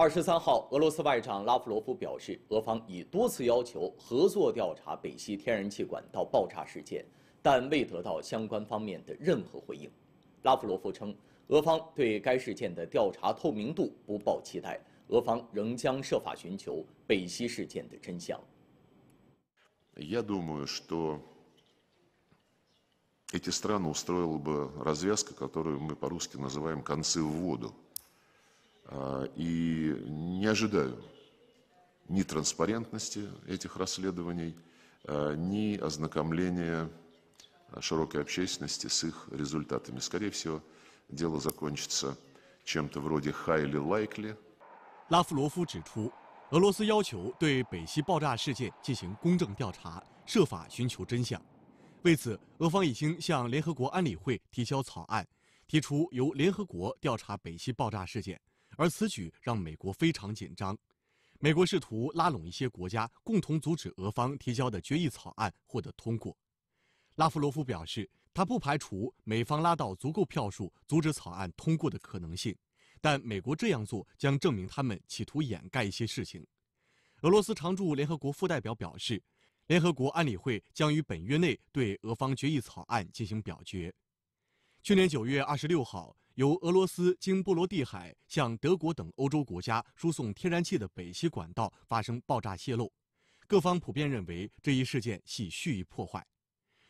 二十三号，俄罗斯外长拉夫罗夫表示，俄方已多次要求合作调查北溪天然气管道爆炸事件，但未得到相关方面的任何回应。拉夫罗夫称，俄方对该事件的调查透明度不抱期待，俄方仍将设法寻求北溪事件的真相。и не ожидаю ни транспарентности этих расследований, ни ознакомления широкой общественности с их результатами. Скорее всего, дело закончится чем-то вроде хай или лайкли. 拉夫罗夫指出，俄罗斯要求对北溪爆炸事件进行公正调查，设法寻求真相。为此，俄方已经向联合国安理会提交草案，提出由联合国调查北溪爆炸事件。而此举让美国非常紧张，美国试图拉拢一些国家共同阻止俄方提交的决议草案获得通过。拉夫罗夫表示，他不排除美方拉到足够票数阻止草案通过的可能性，但美国这样做将证明他们企图掩盖一些事情。俄罗斯常驻联合国副代表表示，联合国安理会将于本月内对俄方决议草案进行表决。去年九月二十六号。由俄罗斯经波罗的海向德国等欧洲国家输送天然气的北溪管道发生爆炸泄漏，各方普遍认为这一事件系蓄意破坏。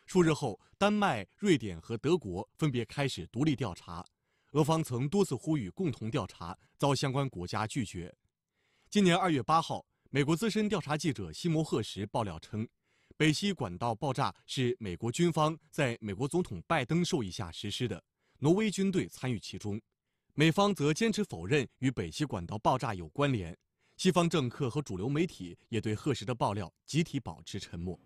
数日后，丹麦、瑞典和德国分别开始独立调查。俄方曾多次呼吁共同调查，遭相关国家拒绝。今年二月八号，美国资深调查记者西摩·赫什爆料称，北溪管道爆炸是美国军方在美国总统拜登授意下实施的。挪威军队参与其中，美方则坚持否认与北溪管道爆炸有关联。西方政客和主流媒体也对赫什的爆料集体保持沉默。